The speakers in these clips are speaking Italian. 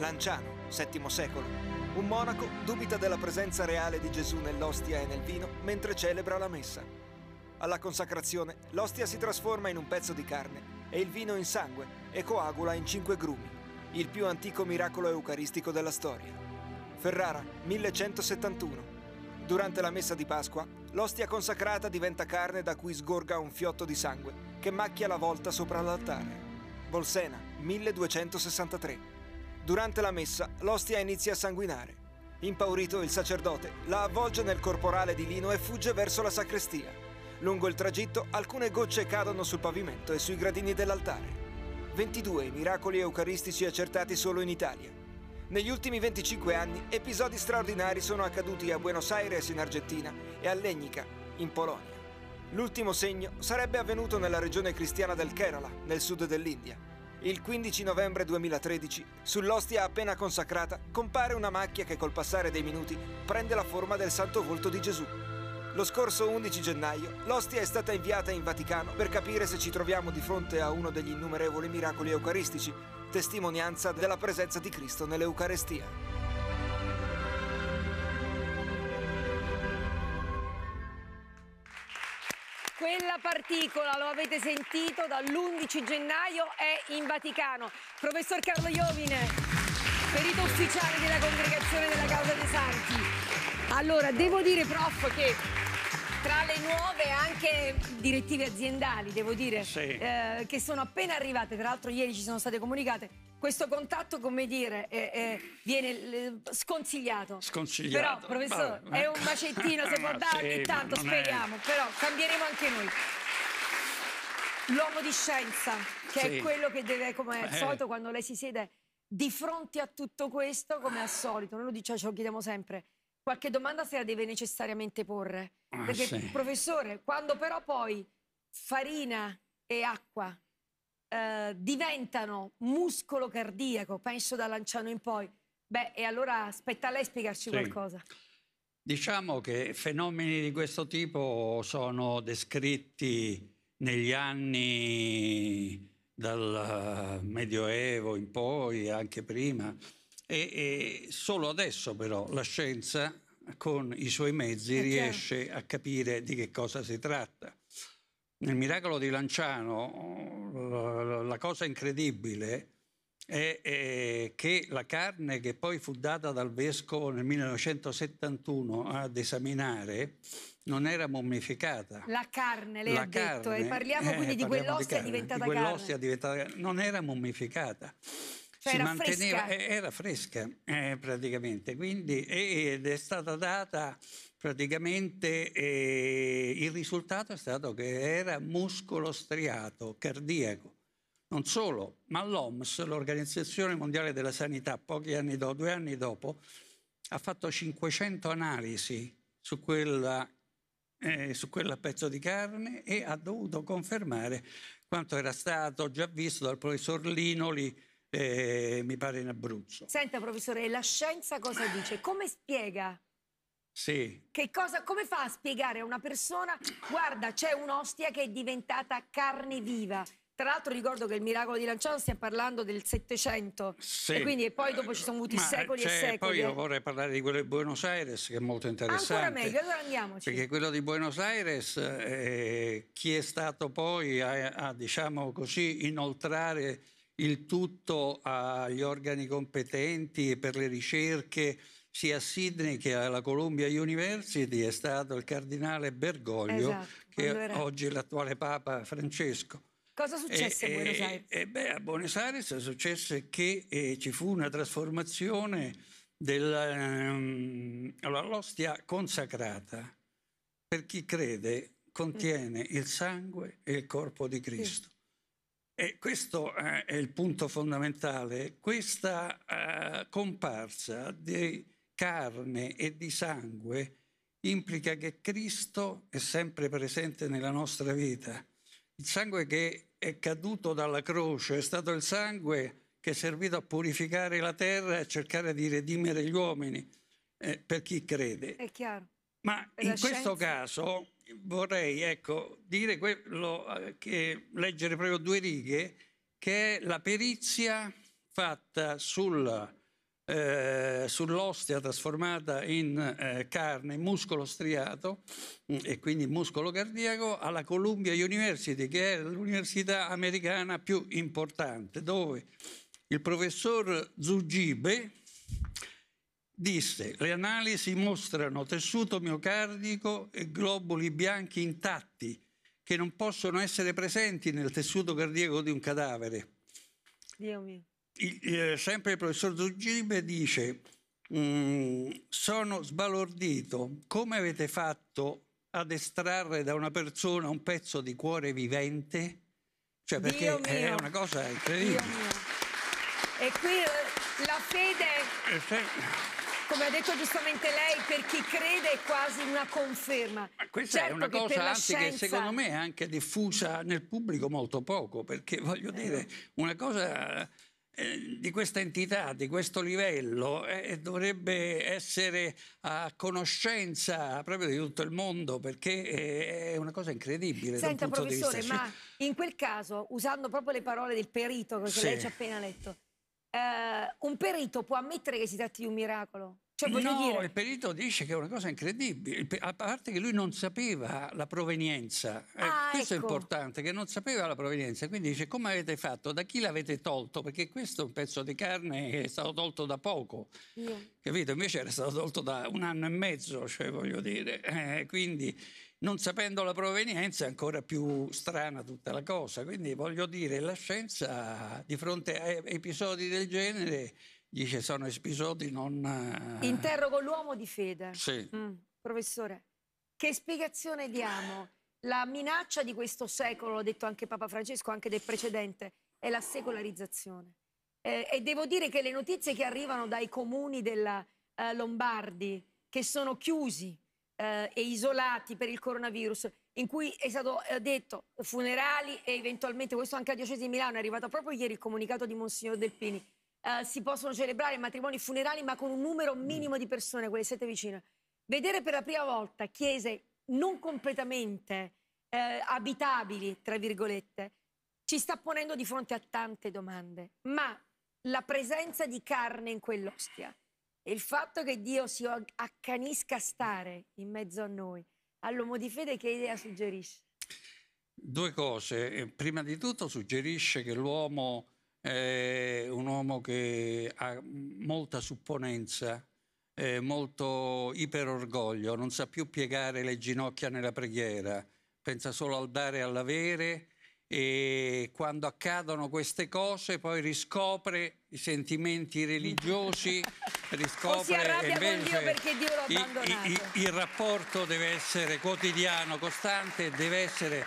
Lanciano, VII secolo. Un monaco dubita della presenza reale di Gesù nell'ostia e nel vino mentre celebra la messa. Alla consacrazione, l'ostia si trasforma in un pezzo di carne e il vino in sangue e coagula in cinque grumi, il più antico miracolo eucaristico della storia. Ferrara, 1171. Durante la messa di Pasqua, l'ostia consacrata diventa carne da cui sgorga un fiotto di sangue che macchia la volta sopra l'altare. Bolsena, 1263. Durante la messa, l'ostia inizia a sanguinare. Impaurito, il sacerdote la avvolge nel corporale di lino e fugge verso la sacrestia. Lungo il tragitto, alcune gocce cadono sul pavimento e sui gradini dell'altare. 22 i miracoli eucaristici accertati solo in Italia. Negli ultimi 25 anni, episodi straordinari sono accaduti a Buenos Aires in Argentina e a Legnica, in Polonia. L'ultimo segno sarebbe avvenuto nella regione cristiana del Kerala, nel sud dell'India. Il 15 novembre 2013, sull'ostia appena consacrata, compare una macchia che col passare dei minuti prende la forma del santo volto di Gesù. Lo scorso 11 gennaio, l'ostia è stata inviata in Vaticano per capire se ci troviamo di fronte a uno degli innumerevoli miracoli eucaristici, testimonianza della presenza di Cristo nell'Eucarestia. Quella particola, lo avete sentito, dall'11 gennaio è in Vaticano. Professor Carlo Iovine, perito ufficiale della Congregazione della Causa dei Santi. Allora, devo dire, prof, che tra le nuove anche direttive aziendali, devo dire, sì. eh, che sono appena arrivate, tra l'altro ieri ci sono state comunicate, questo contatto, come dire, eh, eh, viene sconsigliato. Sconsigliato. Però, professore, Vabbè, è ecco. un macettino, se può ah, dare ogni tanto, speriamo, è... però cambieremo anche noi. L'uomo di scienza, che sì. è quello che deve, come al eh. solito, quando lei si siede di fronte a tutto questo, come al solito, noi lo diciamo, ce lo chiediamo sempre, qualche domanda se la deve necessariamente porre. Ah, Perché, sì. professore, quando però poi farina e acqua eh, diventano muscolo cardiaco, penso da Lanciano in poi. Beh, e allora spetta a lei spiegarci sì. qualcosa. Diciamo che fenomeni di questo tipo sono descritti negli anni dal Medioevo in poi, anche prima, e, e solo adesso però la scienza con i suoi mezzi eh, riesce a capire di che cosa si tratta. Nel miracolo di Lanciano la cosa incredibile è, è, che la carne che poi fu data dal vescovo nel 1971 ad esaminare non era mummificata. La carne, lei la ha carne, detto, e parliamo quindi eh, di quell'ostia di diventata di quell'ostia carne. diventata Non era mummificata. Cioè si era manteneva, fresca. Eh, era fresca eh, praticamente, quindi, ed è stata data praticamente eh, il risultato è stato che era muscolo striato cardiaco. Non solo, ma l'OMS, l'Organizzazione Mondiale della Sanità, pochi anni dopo, due anni dopo, ha fatto 500 analisi su, quella, eh, su quel pezzo di carne e ha dovuto confermare quanto era stato già visto dal professor Linoli eh, mi pare in Abruzzo. Senta professore, la scienza cosa dice? Come spiega? Sì. Che cosa, come fa a spiegare a una persona, guarda c'è un'ostia che è diventata carne viva? Tra l'altro ricordo che il miracolo di Lanciano stiamo parlando del Settecento sì. e quindi e poi dopo ci sono avuti Ma secoli e cioè, secoli. Poi io eh. vorrei parlare di quello di Buenos Aires che è molto interessante. Ancora meglio, allora andiamoci. Perché quello di Buenos Aires, eh, chi è stato poi a, a diciamo così, inoltrare il tutto agli organi competenti per le ricerche sia a Sydney che alla Columbia University è stato il cardinale Bergoglio, esatto, che era... oggi è l'attuale Papa Francesco. Cosa successe e, a Buenos Aires? E, e beh, a Buenos Aires successe che eh, ci fu una trasformazione dell'ostia ehm, um, consacrata. Per chi crede, contiene mm. il sangue e il corpo di Cristo. Sì. E questo eh, è il punto fondamentale. Questa eh, comparsa di carne e di sangue implica che Cristo è sempre presente nella nostra vita. Il sangue che è caduto dalla croce è stato il sangue che è servito a purificare la terra e a cercare di redimere gli uomini eh, per chi crede. È chiaro. Ma è in questo caso vorrei ecco, dire quello eh, che leggere proprio due righe, che è la perizia fatta sul, eh, sull'ostia trasformata in eh, carne, muscolo striato mm, e quindi muscolo cardiaco alla Columbia University, che è l'università americana più importante, dove il professor Zugibe disse le analisi mostrano tessuto miocardico e globuli bianchi intatti che non possono essere presenti nel tessuto cardiaco di un cadavere. Dio mio. Il, eh, sempre il professor Zugibe dice mm, sono sbalordito, come avete fatto ad estrarre da una persona un pezzo di cuore vivente? Cioè perché Dio eh, è una cosa incredibile. E qui eh, la fede come ha detto giustamente lei, per chi crede è quasi una conferma. Ma questa certo è una cosa anzi scienza... che secondo me è anche diffusa nel pubblico molto poco, perché voglio dire, eh, una cosa eh, di questa entità, di questo livello, eh, eh, dovrebbe essere a conoscenza proprio di tutto il mondo, perché eh, è una cosa incredibile. Senta, professore, ma in quel caso, usando proprio le parole del perito che sì. lei ci ha appena letto, eh, un perito può ammettere che si tratti di un miracolo? Cioè, no, dire... il perito dice che è una cosa incredibile, a parte che lui non sapeva la provenienza, eh, ah, questo ecco. è importante, che non sapeva la provenienza, quindi dice come avete fatto, da chi l'avete tolto, perché questo è un pezzo di carne che è stato tolto da poco, yeah. capito? Invece era stato tolto da un anno e mezzo, cioè voglio dire, eh, quindi non sapendo la provenienza è ancora più strana tutta la cosa. Quindi voglio dire, la scienza di fronte a episodi del genere dice sono episodi non... Eh, Interrogo l'uomo di fede. Sì. Mm, professore, che spiegazione diamo? La minaccia di questo secolo, l'ha detto anche Papa Francesco, anche del precedente, è la secolarizzazione. Eh, e devo dire che le notizie che arrivano dai comuni della eh, Lombardi, che sono chiusi, eh, e isolati per il coronavirus, in cui è stato eh, detto funerali e eventualmente, questo anche a Diocesi di Milano, è arrivato proprio ieri il comunicato di Monsignor Delpini, eh, si possono celebrare matrimoni funerali ma con un numero minimo di persone, quelle sette vicine. Vedere per la prima volta chiese non completamente eh, abitabili, tra virgolette, ci sta ponendo di fronte a tante domande, ma la presenza di carne in quell'ostia, e il fatto che Dio si accanisca a stare in mezzo a noi, all'uomo di fede che idea suggerisce? Due cose. Eh, prima di tutto suggerisce che l'uomo è un uomo che ha molta supponenza, molto iperorgoglio, non sa più piegare le ginocchia nella preghiera, pensa solo al dare e all'avere e quando accadono queste cose poi riscopre i sentimenti religiosi, riscopre si arrabbia con Dio perché invece il, il, il rapporto deve essere quotidiano, costante, deve essere,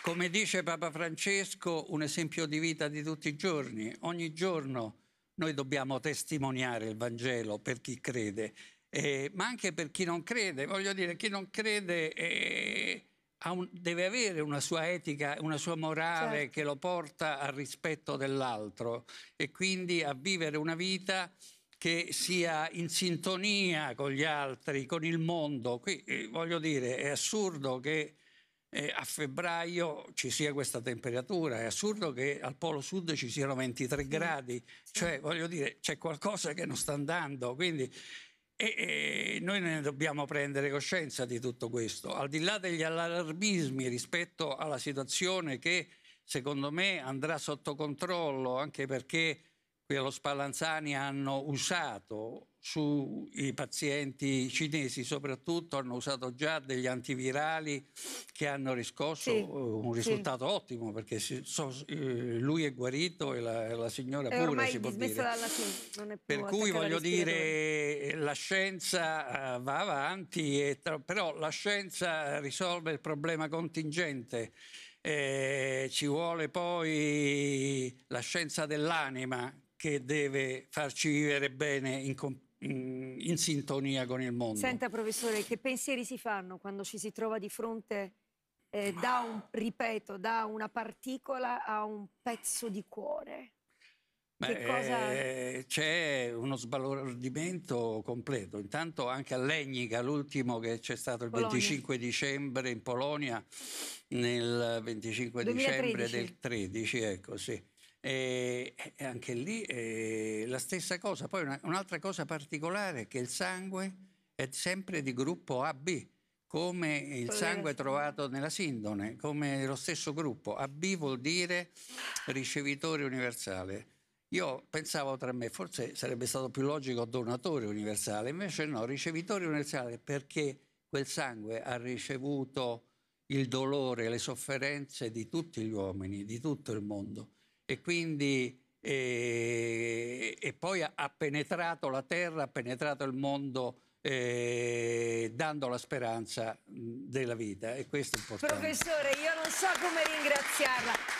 come dice Papa Francesco, un esempio di vita di tutti i giorni. Ogni giorno noi dobbiamo testimoniare il Vangelo per chi crede, eh, ma anche per chi non crede. Voglio dire, chi non crede... Eh, un, deve avere una sua etica, una sua morale certo. che lo porta al rispetto dell'altro e quindi a vivere una vita che sia in sintonia con gli altri, con il mondo. Qui eh, voglio dire, è assurdo che eh, a febbraio ci sia questa temperatura, è assurdo che al Polo Sud ci siano 23 gradi, cioè voglio dire, c'è qualcosa che non sta andando, quindi e, e, noi ne dobbiamo prendere coscienza di tutto questo, al di là degli allarmismi rispetto alla situazione che secondo me andrà sotto controllo, anche perché qui allo Spallanzani hanno usato sui pazienti cinesi soprattutto hanno usato già degli antivirali che hanno riscosso sì, eh, un risultato sì. ottimo perché si, so, eh, lui è guarito e la, la signora è pure si può dire dalla, non è più per cui voglio dire la scienza eh, va avanti e, però la scienza risolve il problema contingente eh, ci vuole poi la scienza dell'anima che deve farci vivere bene in in sintonia con il mondo. Senta professore, che pensieri si fanno quando ci si trova di fronte eh, da un, ripeto, da una particola a un pezzo di cuore? che Cosa... Eh, c'è uno sbalordimento completo. Intanto anche a Legnica, l'ultimo che c'è stato il Polonia. 25 dicembre in Polonia, nel 25 2013. dicembre del 13, ecco sì. E, anche lì eh, la stessa cosa. Poi una, un'altra cosa particolare è che il sangue è sempre di gruppo AB, come il sangue trovato nella sindone, come lo stesso gruppo. AB vuol dire ricevitore universale. Io pensavo tra me, forse sarebbe stato più logico donatore universale, invece no, ricevitore universale perché quel sangue ha ricevuto il dolore, le sofferenze di tutti gli uomini, di tutto il mondo e quindi eh, e poi ha penetrato la terra, ha penetrato il mondo eh, dando la speranza della vita e questo è importante. Professore, io non so come ringraziarla.